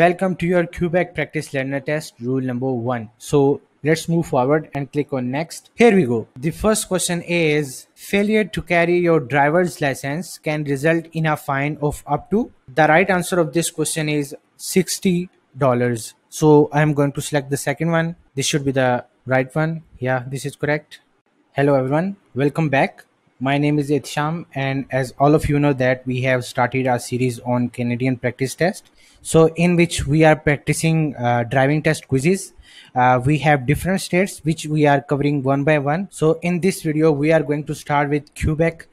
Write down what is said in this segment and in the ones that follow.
Welcome to your Quebec practice learner test rule number one. So let's move forward and click on next. Here we go. The first question is failure to carry your driver's license can result in a fine of up to the right answer of this question is $60. So I'm going to select the second one. This should be the right one. Yeah, this is correct. Hello everyone. Welcome back my name is Itsham and as all of you know that we have started our series on Canadian practice test so in which we are practicing uh, driving test quizzes uh, we have different states which we are covering one by one so in this video we are going to start with quebec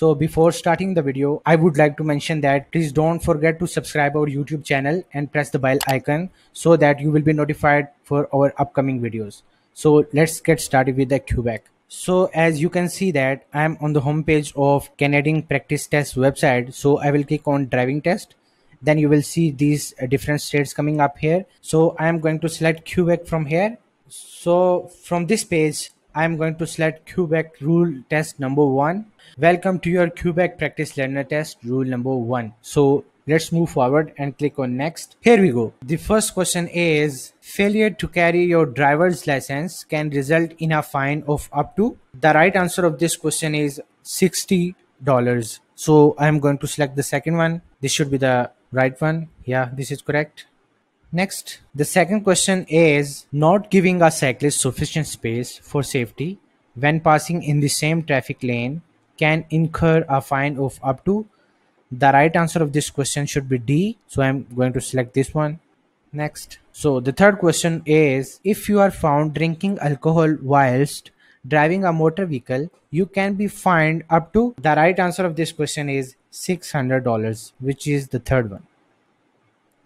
so before starting the video i would like to mention that please don't forget to subscribe our youtube channel and press the bell icon so that you will be notified for our upcoming videos so let's get started with the quebec so as you can see that i am on the homepage of canadian practice test website so i will click on driving test then you will see these uh, different states coming up here so i am going to select quebec from here so from this page i am going to select quebec rule test number one welcome to your quebec practice learner test rule number one so let's move forward and click on next here we go the first question is failure to carry your driver's license can result in a fine of up to the right answer of this question is 60 dollars so i am going to select the second one this should be the right one yeah this is correct next the second question is not giving a cyclist sufficient space for safety when passing in the same traffic lane can incur a fine of up to the right answer of this question should be d so i'm going to select this one next so the third question is if you are found drinking alcohol whilst driving a motor vehicle, you can be fined up to the right answer of this question is $600, which is the third one.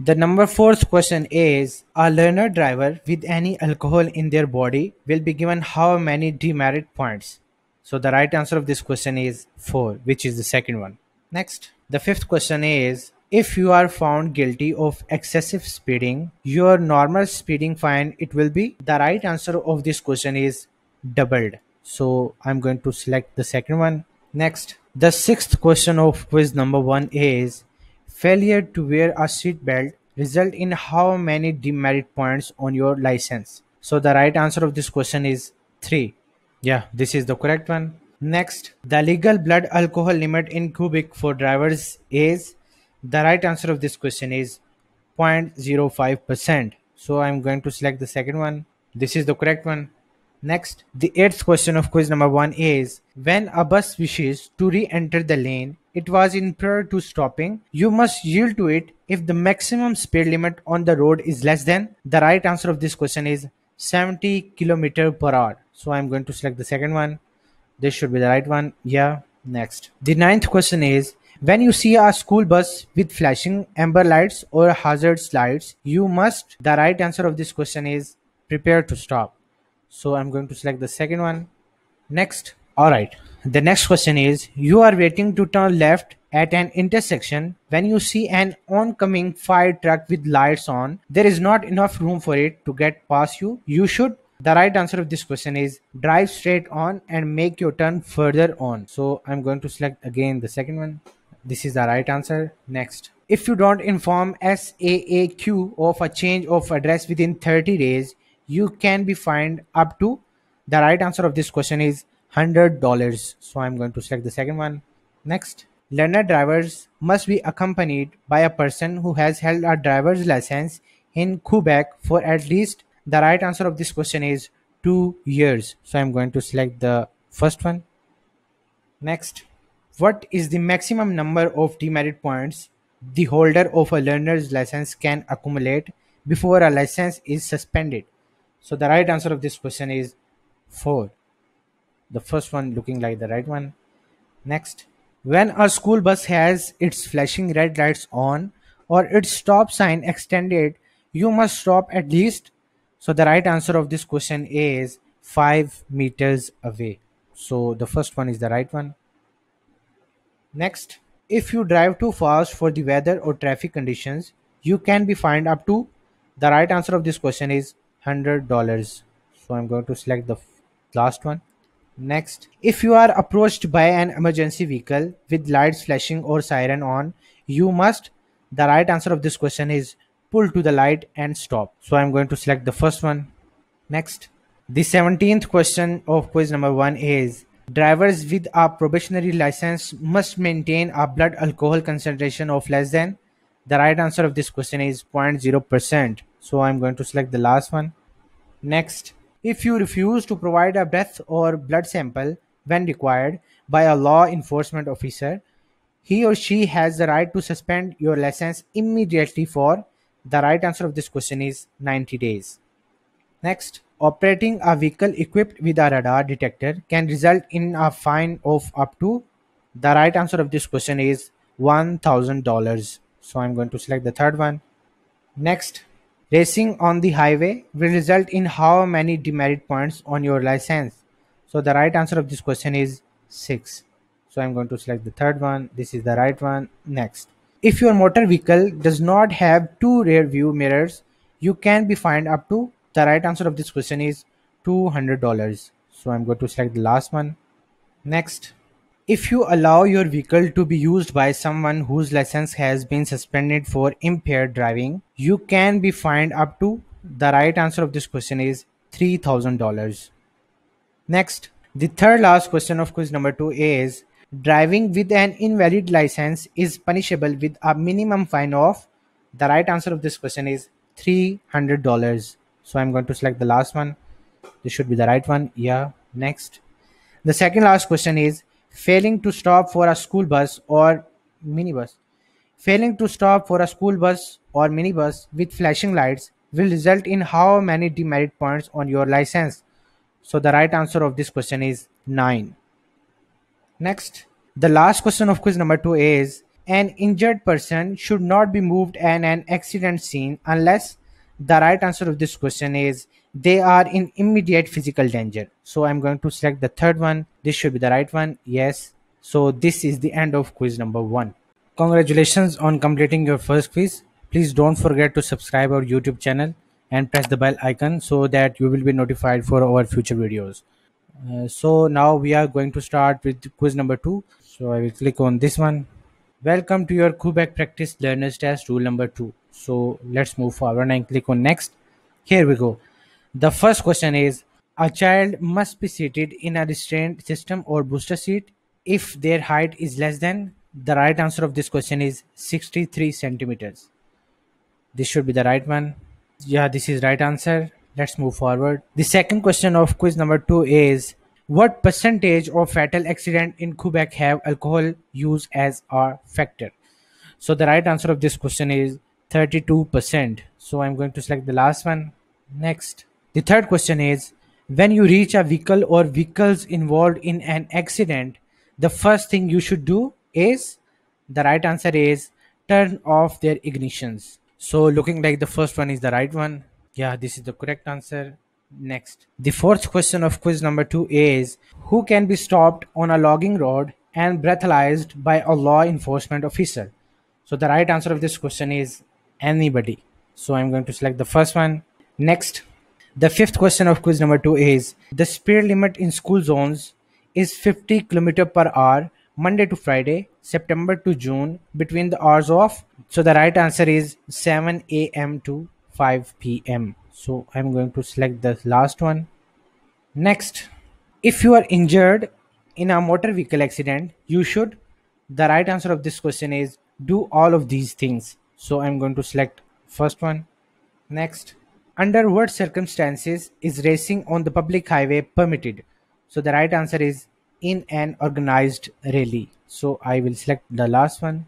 The number fourth question is A learner driver with any alcohol in their body will be given how many demerit points? So the right answer of this question is 4, which is the second one. Next, the fifth question is if you are found guilty of excessive speeding, your normal speeding fine it will be the right answer of this question is doubled so i'm going to select the second one next the sixth question of quiz number one is failure to wear a seatbelt result in how many demerit points on your license so the right answer of this question is 3 yeah this is the correct one next the legal blood alcohol limit in cubic for drivers is the right answer of this question is 0.05% so i'm going to select the second one this is the correct one Next, the eighth question of quiz number one is When a bus wishes to re enter the lane it was in prior to stopping, you must yield to it if the maximum speed limit on the road is less than. The right answer of this question is 70 km per hour. So I'm going to select the second one. This should be the right one. Yeah, next. The ninth question is when you see a school bus with flashing amber lights or hazard lights, you must. The right answer of this question is prepare to stop so i'm going to select the second one next all right the next question is you are waiting to turn left at an intersection when you see an oncoming fire truck with lights on there is not enough room for it to get past you you should the right answer of this question is drive straight on and make your turn further on so i'm going to select again the second one this is the right answer next if you don't inform saaq of a change of address within 30 days you can be fined up to the right answer of this question is $100 so i'm going to select the second one next learner drivers must be accompanied by a person who has held a driver's license in quebec for at least the right answer of this question is 2 years so i'm going to select the first one next what is the maximum number of demerit points the holder of a learner's license can accumulate before a license is suspended so the right answer of this question is 4. The first one looking like the right one. Next, when a school bus has its flashing red lights on or its stop sign extended, you must stop at least. So the right answer of this question is 5 meters away. So the first one is the right one. Next, if you drive too fast for the weather or traffic conditions, you can be fined up to. The right answer of this question is hundred dollars so i'm going to select the last one next if you are approached by an emergency vehicle with lights flashing or siren on you must the right answer of this question is pull to the light and stop so i'm going to select the first one next the 17th question of quiz number 1 is drivers with a probationary license must maintain a blood alcohol concentration of less than the right answer of this question is 0.0 percent so I'm going to select the last one. Next, if you refuse to provide a breath or blood sample when required by a law enforcement officer, he or she has the right to suspend your license immediately for the right answer of this question is 90 days. Next, operating a vehicle equipped with a radar detector can result in a fine of up to the right answer of this question is $1000 so i'm going to select the third one next Racing on the highway will result in how many demerit points on your license? So the right answer of this question is 6. So I'm going to select the third one. This is the right one. Next. If your motor vehicle does not have two rear view mirrors, you can be fined up to the right answer of this question is $200. So I'm going to select the last one. Next. If you allow your vehicle to be used by someone whose license has been suspended for impaired driving, you can be fined up to the right answer of this question is $3,000. Next, the third last question of quiz number 2 is driving with an invalid license is punishable with a minimum fine of the right answer of this question is $300 so i'm going to select the last one this should be the right one yeah next the second last question is failing to stop for a school bus or minibus. Failing to stop for a school bus or minibus with flashing lights will result in how many demerit points on your license? So the right answer of this question is 9. Next, the last question of quiz number 2 is an injured person should not be moved in an accident scene unless the right answer of this question is they are in immediate physical danger so i'm going to select the third one this should be the right one yes so this is the end of quiz number one congratulations on completing your first quiz please don't forget to subscribe our youtube channel and press the bell icon so that you will be notified for our future videos uh, so now we are going to start with quiz number two so i will click on this one welcome to your quebec practice learners test rule number two so let's move forward and click on next here we go the first question is, a child must be seated in a restrained system or booster seat if their height is less than the right answer of this question is 63 centimeters this should be the right one yeah this is right answer let's move forward the second question of quiz number 2 is what percentage of fatal accident in quebec have alcohol use as a factor so the right answer of this question is 32% so i'm going to select the last one next the third question is when you reach a vehicle or vehicles involved in an accident, the first thing you should do is the right answer is turn off their ignitions. So, looking like the first one is the right one. Yeah, this is the correct answer. Next. The fourth question of quiz number two is Who can be stopped on a logging road and breathalyzed by a law enforcement officer? So, the right answer of this question is anybody. So, I'm going to select the first one. Next the fifth question of quiz number two is the speed limit in school zones is 50 km per hour Monday to Friday, September to June between the hours of so the right answer is 7 a.m. to 5 p.m. So I'm going to select the last one. Next, if you are injured in a motor vehicle accident, you should the right answer of this question is do all of these things. So I'm going to select first one. Next under what circumstances is racing on the public highway permitted? So the right answer is in an organized rally. So I will select the last one.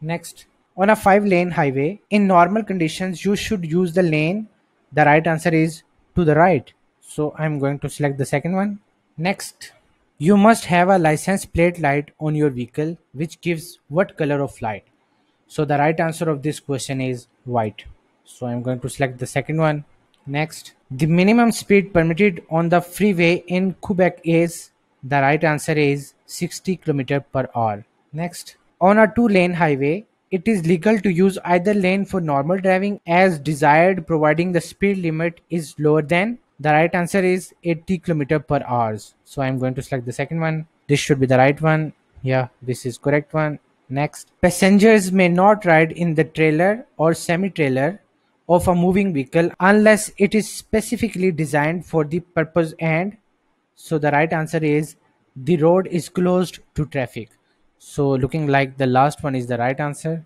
Next, on a five lane highway, in normal conditions, you should use the lane. The right answer is to the right. So I'm going to select the second one. Next, you must have a license plate light on your vehicle which gives what color of light. So the right answer of this question is white so i'm going to select the second one next the minimum speed permitted on the freeway in quebec is the right answer is 60 km per hour next on a two lane highway it is legal to use either lane for normal driving as desired providing the speed limit is lower than the right answer is 80 km per hour so i'm going to select the second one this should be the right one yeah this is correct one next passengers may not ride in the trailer or semi trailer of a moving vehicle unless it is specifically designed for the purpose and so the right answer is the road is closed to traffic so looking like the last one is the right answer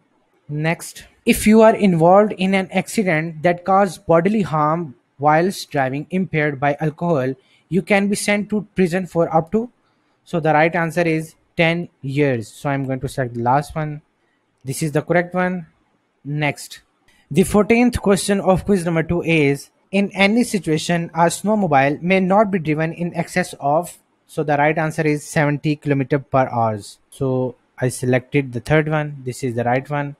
next if you are involved in an accident that caused bodily harm whilst driving impaired by alcohol you can be sent to prison for up to so the right answer is 10 years so i'm going to select the last one this is the correct one next the fourteenth question of quiz number two is, in any situation a snowmobile may not be driven in excess of, so the right answer is 70 km per hour. So I selected the third one. This is the right one.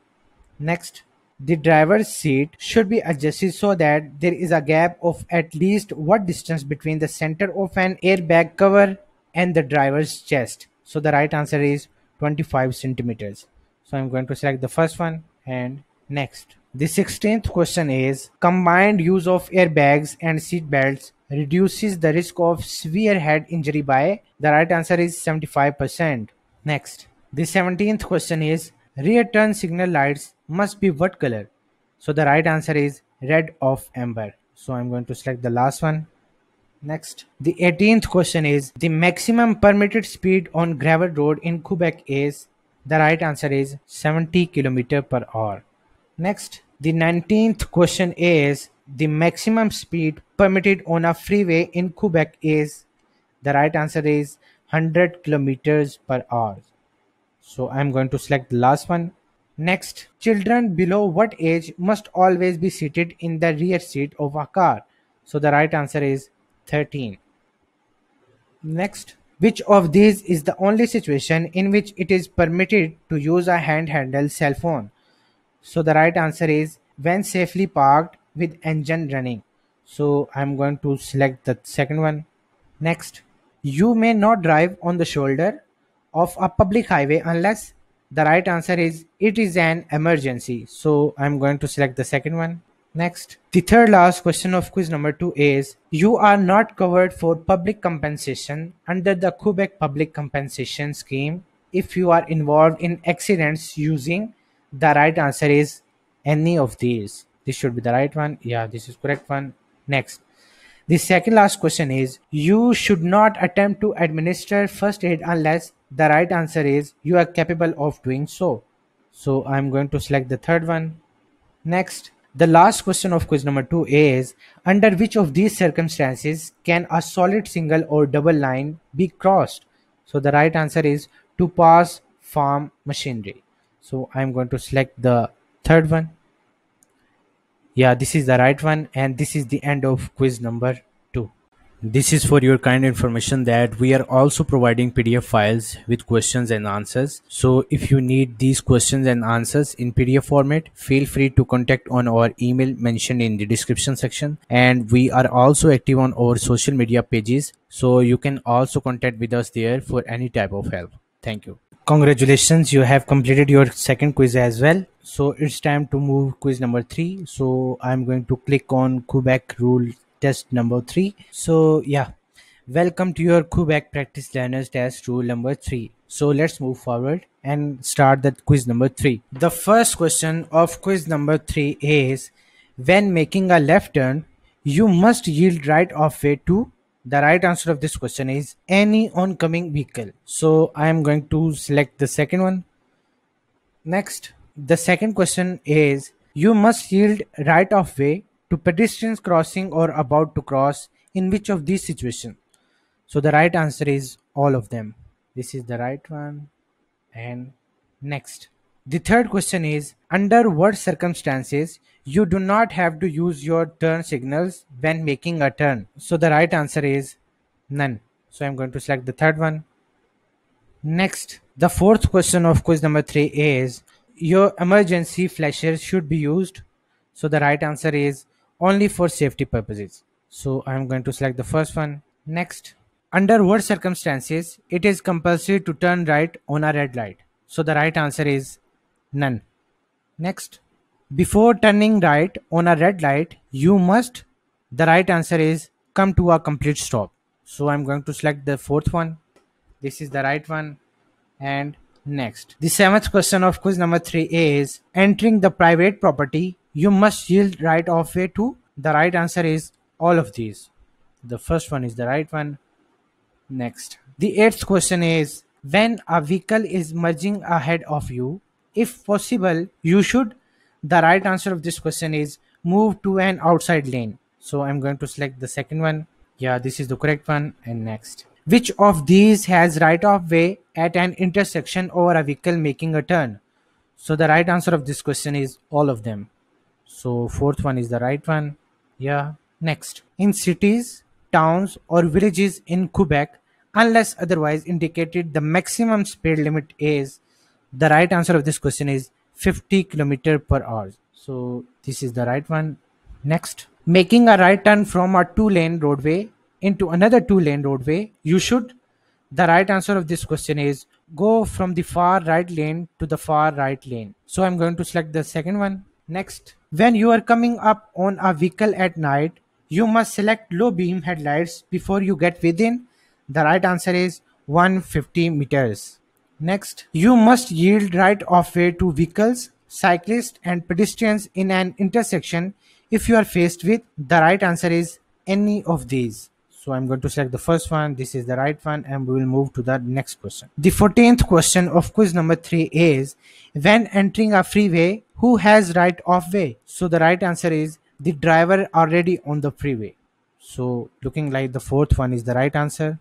Next, the driver's seat should be adjusted so that there is a gap of at least what distance between the center of an airbag cover and the driver's chest. So the right answer is 25 centimeters. So I'm going to select the first one and next. The sixteenth question is Combined use of airbags and seatbelts reduces the risk of severe head injury by? The right answer is 75%. Next, the 17th question is Rear turn signal lights must be what color? So the right answer is red of amber. So I'm going to select the last one. Next, the 18th question is the maximum permitted speed on gravel road in Quebec is the right answer is 70 km per hour. Next, the nineteenth question is the maximum speed permitted on a freeway in Quebec is the right answer is 100 kilometers per hour. So I'm going to select the last one. Next, children below what age must always be seated in the rear seat of a car? So the right answer is 13. Next, which of these is the only situation in which it is permitted to use a hand held cell phone? So the right answer is when safely parked with engine running. So I'm going to select the second one. Next, you may not drive on the shoulder of a public highway unless the right answer is it is an emergency so i'm going to select the second one next the third last question of quiz number 2 is you are not covered for public compensation under the quebec public compensation scheme if you are involved in accidents using the right answer is any of these this should be the right one yeah this is correct one next the second last question is you should not attempt to administer first aid unless the right answer is you are capable of doing so so i'm going to select the third one next the last question of quiz number 2 is under which of these circumstances can a solid single or double line be crossed so the right answer is to pass farm machinery so i'm going to select the third one yeah this is the right one and this is the end of quiz number two this is for your kind information that we are also providing pdf files with questions and answers so if you need these questions and answers in pdf format feel free to contact on our email mentioned in the description section and we are also active on our social media pages so you can also contact with us there for any type of help thank you congratulations you have completed your second quiz as well so it's time to move quiz number three so i'm going to click on quebec rule test number three so yeah welcome to your quebec practice learners test rule number three so let's move forward and start that quiz number three the first question of quiz number three is when making a left turn you must yield right of way to the right answer of this question is any oncoming vehicle so i am going to select the second one next the second question is you must yield right of way to pedestrians crossing or about to cross in which of these situations so the right answer is all of them this is the right one and next the third question is, under what circumstances you do not have to use your turn signals when making a turn? So the right answer is none. So I'm going to select the third one. Next, the fourth question of quiz number three is, your emergency flashers should be used. So the right answer is only for safety purposes. So I'm going to select the first one. Next, under what circumstances it is compulsory to turn right on a red light? So the right answer is none. Next, before turning right on a red light, you must, the right answer is come to a complete stop. So I'm going to select the fourth one. This is the right one. And next. The seventh question of quiz number three is entering the private property, you must yield right of way to the right answer is all of these. The first one is the right one. Next. The eighth question is when a vehicle is merging ahead of you, if possible you should the right answer of this question is move to an outside lane so i'm going to select the second one yeah this is the correct one and next which of these has right of way at an intersection or a vehicle making a turn so the right answer of this question is all of them so fourth one is the right one yeah next in cities towns or villages in quebec unless otherwise indicated the maximum speed limit is the right answer of this question is 50 kilometer per hour so this is the right one next making a right turn from a two lane roadway into another two lane roadway you should the right answer of this question is go from the far right lane to the far right lane so i'm going to select the second one next when you are coming up on a vehicle at night you must select low beam headlights before you get within the right answer is 150 meters Next, you must yield right of way to vehicles, cyclists and pedestrians in an intersection if you are faced with the right answer is any of these. So I'm going to select the first one. This is the right one and we will move to the next question. The 14th question of quiz number 3 is when entering a freeway, who has right of way? So the right answer is the driver already on the freeway. So looking like the fourth one is the right answer.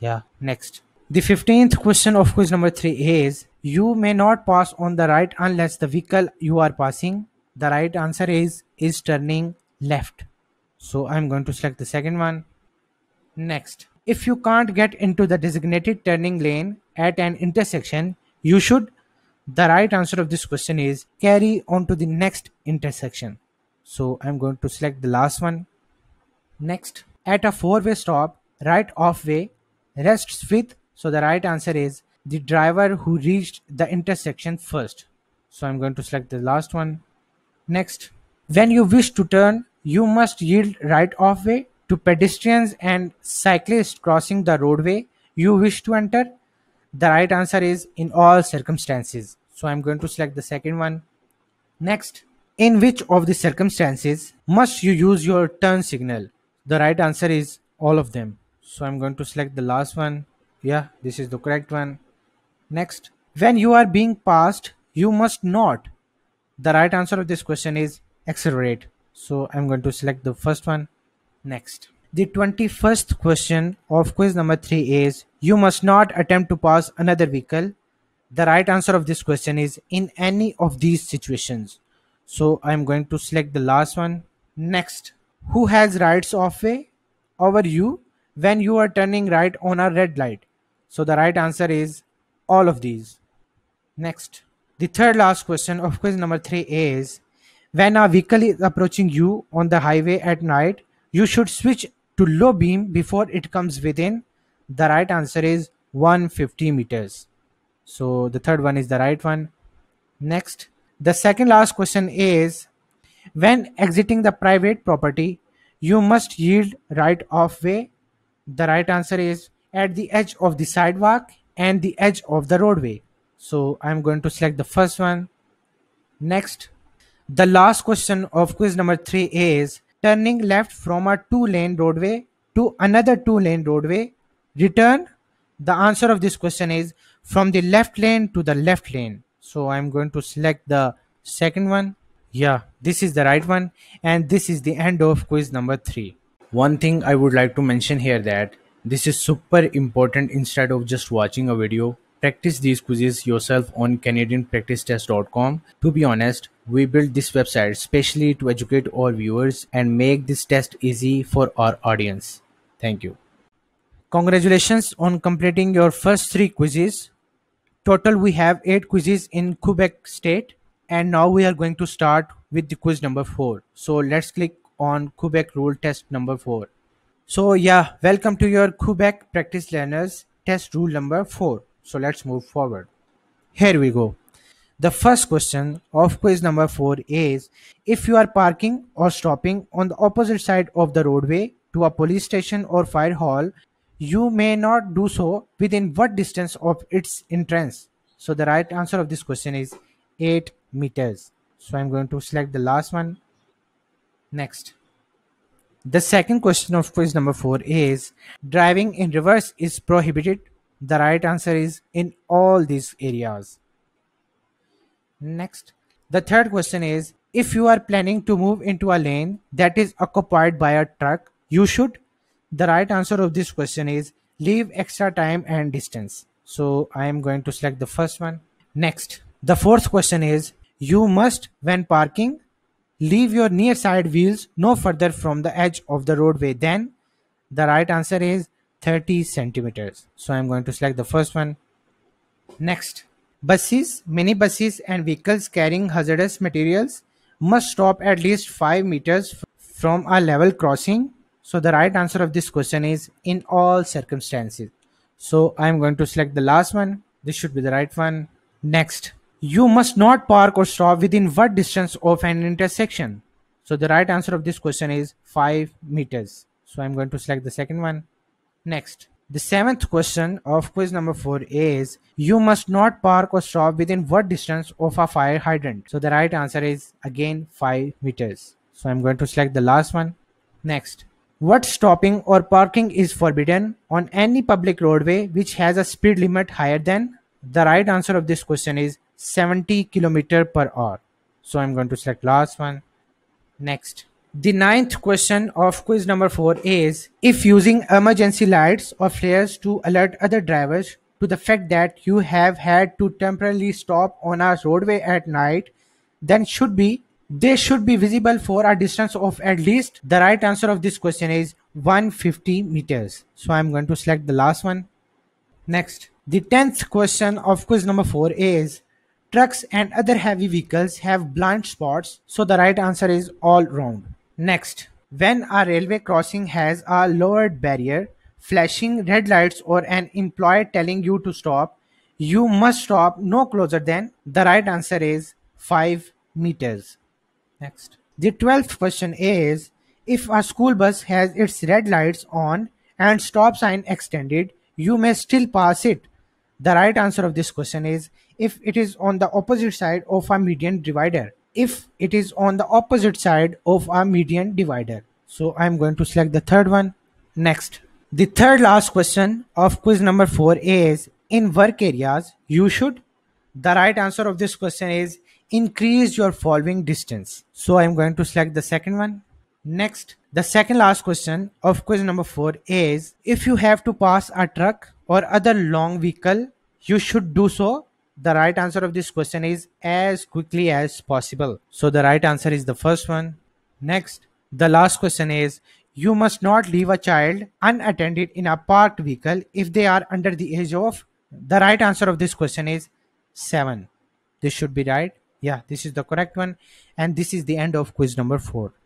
Yeah, next. The 15th question of quiz number 3 is You may not pass on the right unless the vehicle you are passing. The right answer is is turning left. So I'm going to select the second one. Next. If you can't get into the designated turning lane at an intersection, you should. The right answer of this question is carry on to the next intersection. So I'm going to select the last one. Next. At a four way stop, right off way rests with so the right answer is the driver who reached the intersection first. So I'm going to select the last one. Next, when you wish to turn, you must yield right of way to pedestrians and cyclists crossing the roadway you wish to enter. The right answer is in all circumstances. So I'm going to select the second one. Next, in which of the circumstances must you use your turn signal? The right answer is all of them. So I'm going to select the last one. Yeah, this is the correct one. Next, when you are being passed, you must not. The right answer of this question is accelerate. So I'm going to select the first one. Next. The 21st question of quiz number 3 is You must not attempt to pass another vehicle. The right answer of this question is in any of these situations. So I'm going to select the last one. Next. Who has rights of way over you when you are turning right on a red light? So the right answer is all of these. Next, the third last question of quiz number three is when a vehicle is approaching you on the highway at night, you should switch to low beam before it comes within. The right answer is 150 meters. So the third one is the right one. Next, the second last question is when exiting the private property, you must yield right of way. The right answer is at the edge of the sidewalk and the edge of the roadway. So I'm going to select the first one. Next, the last question of quiz number three is turning left from a two lane roadway to another two lane roadway. Return. The answer of this question is from the left lane to the left lane. So I'm going to select the second one. Yeah, this is the right one. And this is the end of quiz number three. One thing I would like to mention here that this is super important instead of just watching a video. Practice these quizzes yourself on CanadianPracticeTest.com. To be honest, we built this website specially to educate our viewers and make this test easy for our audience. Thank you. Congratulations on completing your first three quizzes. Total, we have eight quizzes in Quebec State, and now we are going to start with the quiz number four. So let's click on Quebec Rule Test number four. So yeah, welcome to your Quebec Practice Learners test rule number four. So let's move forward. Here we go. The first question of quiz number four is if you are parking or stopping on the opposite side of the roadway to a police station or fire hall, you may not do so within what distance of its entrance? So the right answer of this question is 8 meters. So I'm going to select the last one. Next. The second question of quiz number four is driving in reverse is prohibited. The right answer is in all these areas. Next, the third question is if you are planning to move into a lane that is occupied by a truck, you should. The right answer of this question is leave extra time and distance. So I am going to select the first one. Next, the fourth question is you must, when parking, Leave your near side wheels no further from the edge of the roadway than the right answer is 30 centimeters. So I'm going to select the first one. Next, buses, minibuses, and vehicles carrying hazardous materials must stop at least 5 meters from a level crossing. So the right answer of this question is in all circumstances. So I'm going to select the last one. This should be the right one. Next, you must not park or stop within what distance of an intersection? So the right answer of this question is 5 meters. So I'm going to select the second one. Next. The seventh question of quiz number 4 is You must not park or stop within what distance of a fire hydrant? So the right answer is again 5 meters. So I'm going to select the last one. Next. What stopping or parking is forbidden on any public roadway which has a speed limit higher than? The right answer of this question is 70 kilometer per hour. So I'm going to select last one. Next. The ninth question of quiz number four is if using emergency lights or flares to alert other drivers to the fact that you have had to temporarily stop on a roadway at night, then should be they should be visible for a distance of at least the right answer of this question is 150 meters. So I'm going to select the last one. Next, the 10th question of quiz number 4 is Trucks and other heavy vehicles have blind spots, so the right answer is all round. Next, when a railway crossing has a lowered barrier, flashing red lights or an employee telling you to stop, you must stop no closer than the right answer is 5 meters. Next. The 12th question is if a school bus has its red lights on and stop sign extended, you may still pass it. The right answer of this question is if it is on the opposite side of a median divider if it is on the opposite side of a median divider so i'm going to select the third one next the third last question of quiz number 4 is in work areas you should the right answer of this question is increase your following distance so i'm going to select the second one next the second last question of quiz number 4 is if you have to pass a truck or other long vehicle you should do so the right answer of this question is as quickly as possible. So the right answer is the first one. Next, the last question is you must not leave a child unattended in a parked vehicle if they are under the age of. The right answer of this question is 7. This should be right. Yeah, this is the correct one. And this is the end of quiz number 4.